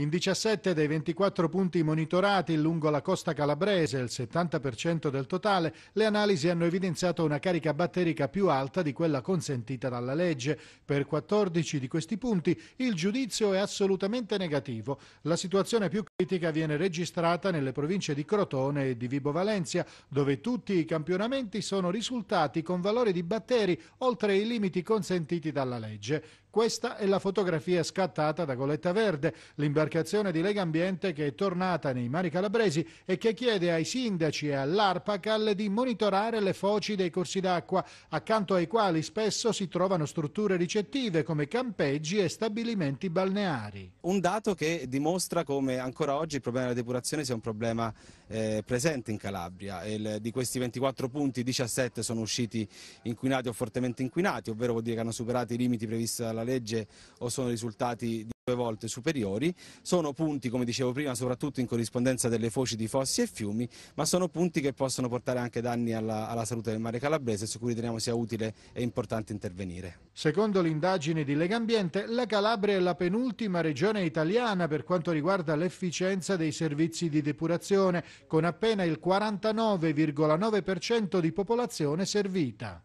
In 17 dei 24 punti monitorati lungo la costa calabrese, il 70% del totale, le analisi hanno evidenziato una carica batterica più alta di quella consentita dalla legge. Per 14 di questi punti il giudizio è assolutamente negativo. La situazione più critica viene registrata nelle province di Crotone e di Vibo Valencia, dove tutti i campionamenti sono risultati con valori di batteri oltre i limiti consentiti dalla legge. Questa è la fotografia scattata da Goletta Verde, l'imbarcazione di Lega Ambiente che è tornata nei mari calabresi e che chiede ai sindaci e all'Arpacal di monitorare le foci dei corsi d'acqua, accanto ai quali spesso si trovano strutture ricettive come campeggi e stabilimenti balneari. Un dato che dimostra come ancora oggi il problema della depurazione sia un problema eh, presente in Calabria. Il, di questi 24 punti 17 sono usciti inquinati o fortemente inquinati, ovvero vuol dire che hanno superato i limiti previsti dalla legge legge o sono risultati di due volte superiori, sono punti, come dicevo prima, soprattutto in corrispondenza delle foci di fossi e fiumi, ma sono punti che possono portare anche danni alla, alla salute del mare calabrese, su cui riteniamo sia utile e importante intervenire. Secondo l'indagine di Legambiente, la Calabria è la penultima regione italiana per quanto riguarda l'efficienza dei servizi di depurazione, con appena il 49,9% di popolazione servita.